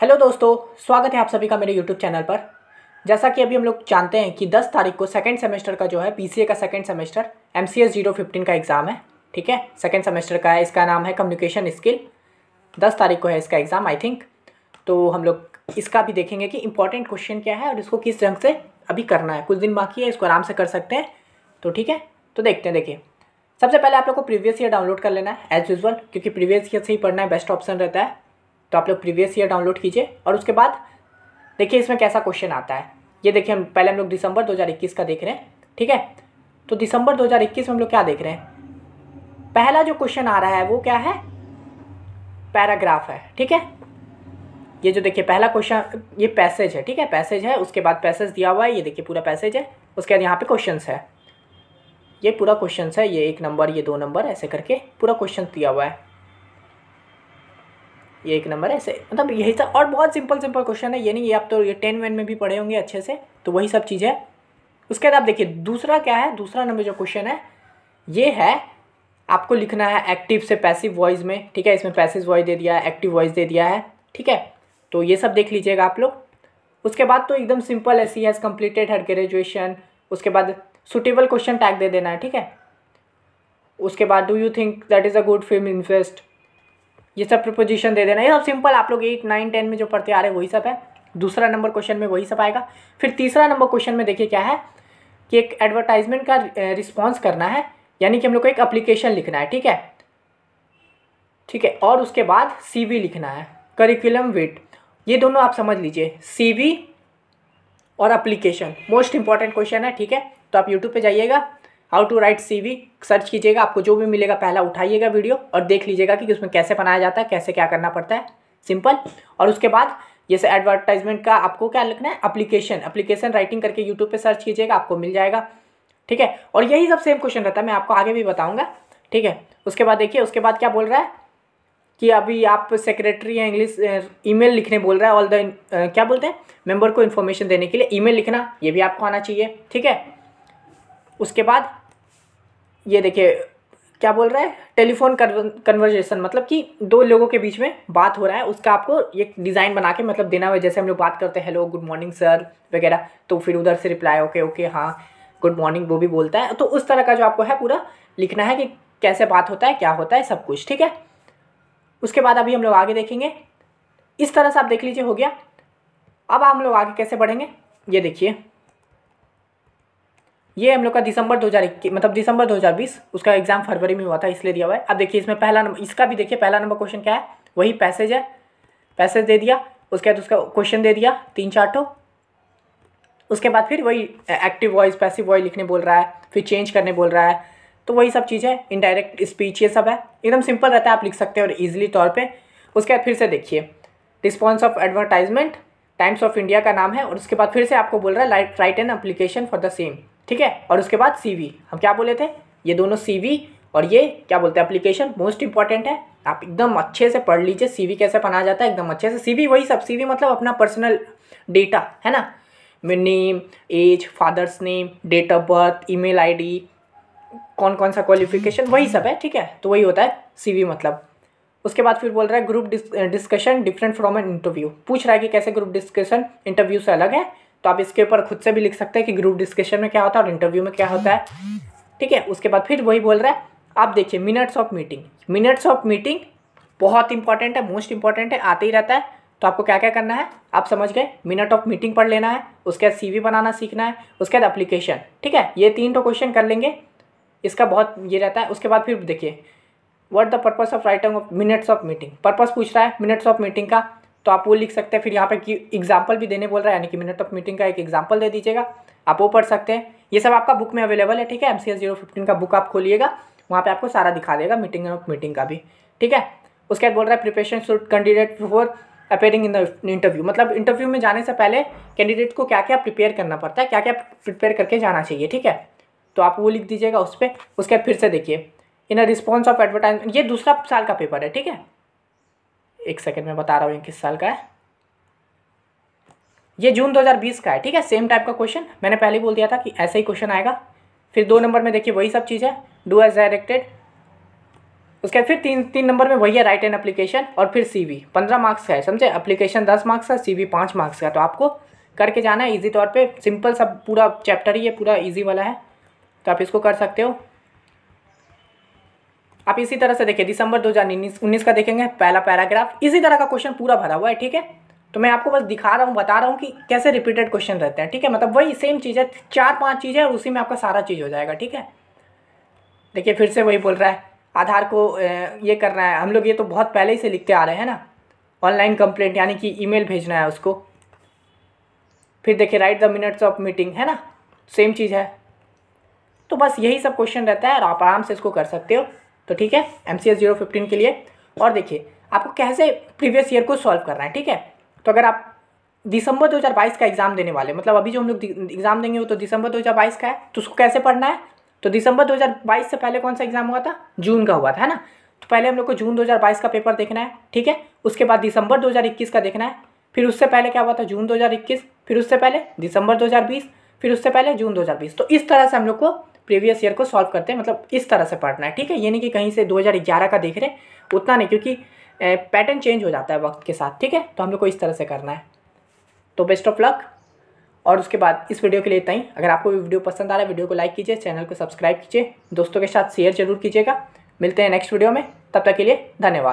hello दोस्तों स्वागत है आप सभी का मेरे यूट्यूब चैनल पर जैसा कि अभी हम लोग जानते हैं कि 10 तारीख को सेकेंड सेमेस्टर का जो है पीसीए का सेकेंड सेमेस्टर एम सी एस जीरो फिफ्टीन का एग्ज़ाम है ठीक है सेकेंड सेमेस्टर का है इसका नाम है कम्युनिकेशन स्किल 10 तारीख को है इसका एग्ज़ाम आई थिंक तो हम लोग इसका भी देखेंगे कि इंपॉर्टेंट क्वेश्चन क्या है और इसको किस ढंग से अभी करना है कुछ दिन बाकी है इसको आराम से कर सकते हैं तो ठीक है तो देखते हैं देखिए सबसे पहले आप लोग को प्रीवियस ईयर डाउनलोड कर लेना है एज यूजल क्योंकि प्रीवियस ईयर से ही पढ़ना है बेस्ट ऑप्शन रहता है तो आप लोग प्रीवियस ईयर डाउनलोड कीजिए और उसके बाद देखिए इसमें कैसा क्वेश्चन आता है ये देखिए हम पहले हम लोग दिसंबर 2021 का देख रहे हैं ठीक है तो दिसंबर 2021 में हम लोग क्या देख रहे हैं पहला जो क्वेश्चन आ रहा है वो क्या है पैराग्राफ है ठीक है ये जो देखिए पहला क्वेश्चन ये पैसेज है ठीक है पैसेज है उसके बाद पैसेज दिया हुआ है ये देखिए पूरा पैसेज है उसके बाद यहाँ पर क्वेश्चन है ये पूरा क्वेश्चन है ये एक नंबर ये दो नंबर ऐसे करके पूरा क्वेश्चन दिया हुआ है ये एक नंबर ऐसे मतलब यही सब और बहुत सिंपल सिंपल क्वेश्चन है ये नहीं ये आप तो ये टेन वेन में भी पढ़े होंगे अच्छे से तो वही सब चीज़ें उसके बाद आप देखिए दूसरा क्या है दूसरा नंबर जो क्वेश्चन है ये है आपको लिखना है एक्टिव से पैसिव वॉइस में ठीक है इसमें पैसिव वॉइस दे दिया है एक्टिव वॉइस दे दिया है ठीक है तो ये सब देख लीजिएगा आप लोग उसके बाद तो एकदम सिंपल है she has completed her graduation उसके बाद सुटेबल क्वेश्चन टैग दे देना है ठीक है उसके बाद do you think that is a good film invest ये सब प्रपोजिशन दे देना ये सब सिंपल आप लोग एट नाइन टेन में जो पढ़ते आ रहे वही सब है दूसरा नंबर क्वेश्चन में वही सब आएगा फिर तीसरा नंबर क्वेश्चन में देखिए क्या है कि एक एडवर्टाइजमेंट का रिस्पॉन्स करना है यानी कि हम लोग को एक अप्लीकेशन लिखना है ठीक है ठीक है और उसके बाद सी लिखना है करिकुलम वेट ये दोनों आप समझ लीजिए सी और अप्लीकेशन मोस्ट इंपॉर्टेंट क्वेश्चन है ठीक है तो आप यूट्यूब पे जाइएगा how to write we search कीजिएगा आपको जो भी मिलेगा पहला उठाइएगा वीडियो और देख लीजिएगा कि उसमें कैसे बनाया जाता है कैसे क्या करना पड़ता है सिंपल और उसके बाद जैसे एडवर्टाइजमेंट का आपको क्या लिखना है अप्लीकेशन अप्लीकेशन राइटिंग करके यूट्यूब पे सर्च कीजिएगा आपको मिल जाएगा ठीक है और यही सब सेम क्वेश्चन रहता है मैं आपको आगे भी बताऊंगा ठीक है उसके बाद देखिए उसके बाद क्या बोल रहा है कि अभी आप सेक्रेटरी या इंग्लिश ईमेल लिखने बोल रहा है ऑल द क्या बोलते हैं मेंबर को इन्फॉर्मेशन देने के लिए ईमेल लिखना ये भी आपको आना चाहिए ठीक है उसके बाद ये देखिए क्या बोल रहा है टेलीफोन कन्वर्जेशन मतलब कि दो लोगों के बीच में बात हो रहा है उसका आपको एक डिज़ाइन बना के मतलब देना हुआ जैसे हम लोग बात करते हैं हेलो गुड मॉर्निंग सर वगैरह तो फिर उधर से रिप्लाई ओके ओके हाँ गुड मॉर्निंग वो भी बोलता है तो उस तरह का जो आपको है पूरा लिखना है कि कैसे बात होता है क्या होता है सब कुछ ठीक है उसके बाद अभी हम लोग आगे देखेंगे इस तरह से आप देख लीजिए हो गया अब हम लोग आगे कैसे बढ़ेंगे ये देखिए ये हम लोग का दिसंबर 2021 मतलब दिसंबर 2020 उसका एग्जाम फरवरी में हुआ था इसलिए दिया हुआ है अब देखिए इसमें पहला नंबर इसका भी देखिए पहला नंबर क्वेश्चन क्या है वही पैसेज है पैसेज दे दिया उसके बाद उसका क्वेश्चन दे दिया तीन चार टो उसके बाद फिर वही एक्टिव वॉइस पैसिव वॉइस लिखने बोल रहा है फिर चेंज करने बोल रहा है तो वही सब चीज़ें इनडायरेक्ट स्पीच ये सब है एकदम सिंपल रहता है आप लिख सकते हैं और ईजिली तौर पर उसके बाद फिर से देखिए response of advertisement Times of India का नाम है और उसके बाद फिर से आपको बोल रहा है write an application for the same ठीक है और उसके बाद सी हम क्या बोले थे ये दोनों सी और ये क्या बोलते हैं एप्लीकेशन मोस्ट इंपॉर्टेंट है आप एकदम अच्छे से पढ़ लीजिए वी कैसे बनाया जाता है एकदम अच्छे से वी वही सब वी मतलब अपना पर्सनल डेटा है ना name age father's name date of birth email ID कौन कौन सा क्वालिफिकेशन वही सब है ठीक है तो वही होता है सीवी मतलब उसके बाद फिर बोल रहा है group discussion different from an interview पूछ रहा है कि कैसे ग्रुप डिस्कशन इंटरव्यू से अलग है तो आप इसके ऊपर खुद से भी लिख सकते हैं कि ग्रुप डिस्कशन में क्या होता है और इंटरव्यू में क्या होता है ठीक है उसके बाद फिर वही बोल रहा है आप देखिए minutes of meeting minutes of meeting बहुत इंपॉर्टेंट है मोस्ट इंपॉर्टेंट है आते ही रहता है तो आपको क्या क्या करना है आप समझ गए मिनट ऑफ मीटिंग पढ़ लेना है उसके बाद सी बनाना सीखना है उसके बाद अप्लीकेशन ठीक है ये तीन तो क्वेश्चन कर लेंगे इसका बहुत ये रहता है उसके बाद फिर देखिए what the purpose of writing of minutes of meeting purpose पूछ रहा है मिनट्स ऑफ मीटिंग का तो आप वो लिख सकते हैं फिर यहाँ पे कि एग्जाम्पल भी देने बोल रहा है यानी कि मिनट ऑफ मीटिंग का एक एग्जाम्पल दे दीजिएगा आप वो पढ़ सकते हैं ये सब आपका बुक में अवेलेबल है ठीक है एम सी एस जीरो फिफ्टीन का बुक आप खोलिएगा वहाँ पर आपको सारा दिखा देगा मीटिंग ऑफ मीटिंग का भी ठीक है उसके बाद बोल रहा है preparation should candidate for appearing in the interview मतलब इंटरव्यू में जाने से पहले कैंडिडेट को क्या क्या प्रिपेयर करना पड़ता है क्या क्या प्रिपेयर करके जाना चाहिए ठीक है तो आप वो लिख दीजिएगा उस पर उसके बाद फिर से देखिए in a response of advertisement ये दूसरा साल का पेपर है ठीक है एक सेकेंड में बता रहा हूँ किस साल का है ये जून 2020 का है ठीक है सेम टाइप का क्वेश्चन मैंने पहले ही बोल दिया था कि ऐसा ही क्वेश्चन आएगा फिर दो नंबर में देखिए वही सब चीज़ है डू एज डायरेक्टेड उसके बाद फिर तीन तीन नंबर में वही है राइट एंड अप्लीकेशन और फिर सी वी पंद्रह मार्क्स का है समझे अप्लीकेशन दस मार्क्स का सी वी पाँच मार्क्स का तो आपको करके जाना है ईजी तौर पर सिंपल सब पूरा चैप्टर ही है पूरा ईजी वाला है तो आप इसको कर सकते हो आप इसी तरह से देखिए दिसंबर दो हज़ार उन्नीस का देखेंगे पहला पैराग्राफ इसी तरह का क्वेश्चन पूरा भरा हुआ है ठीक है तो मैं आपको बस दिखा रहा हूँ बता रहा हूँ कि कैसे रिपीटेड क्वेश्चन रहते हैं ठीक है मतलब वही सेम चीज़ है चार पाँच चीज़ है और उसी में आपका सारा चीज़ हो जाएगा ठीक है देखिए फिर से वही बोल रहा है आधार को ये करना है हम लोग ये तो बहुत पहले ही से लिखते आ रहे हैं ना ऑनलाइन कंप्लेंट यानी कि ईमेल भेजना है उसको फिर देखिए write the minutes of meeting है ना सेम चीज़ है तो बस यही सब क्वेश्चन रहता है और आप आराम से इसको कर सकते हो तो ठीक है एम सी एस जीरो फिफ्टीन के लिए और देखिए आपको कैसे प्रीवियस ईयर को सॉल्व करना है ठीक है तो अगर आप दिसंबर 2022 का एग्ज़ाम देने वाले मतलब अभी जो हम लोग एग्ज़ाम देंगे वो तो दिसंबर 2022 का है तो उसको कैसे पढ़ना है तो दिसंबर 2022 से पहले कौन सा एग्ज़ाम हुआ था जून का हुआ था है ना तो पहले हम लोग को जून 2022 का पेपर देखना है ठीक है उसके बाद दिसंबर 2021 का देखना है फिर उससे पहले क्या हुआ था जून दो फिर उससे पहले दिसंबर दो फिर उससे पहले जून दो तो इस तरह से हम लोग को प्रीवियस ईयर को सॉल्व करते हैं मतलब इस तरह से पढ़ना है ठीक है ये नहीं कि कहीं से 2011 का देख रहे हैं उतना नहीं क्योंकि पैटर्न चेंज हो जाता है वक्त के साथ ठीक है तो हम लोग को इस तरह से करना है तो बेस्ट ऑफ लक और उसके बाद इस वीडियो के लिए इतना ही अगर आपको वीडियो पसंद आ रहा है वीडियो को लाइक कीजिए चैनल को सब्सक्राइब कीजिए दोस्तों के साथ शेयर जरूर कीजिएगा मिलते हैं नेक्स्ट वीडियो में तब तक के लिए धन्यवाद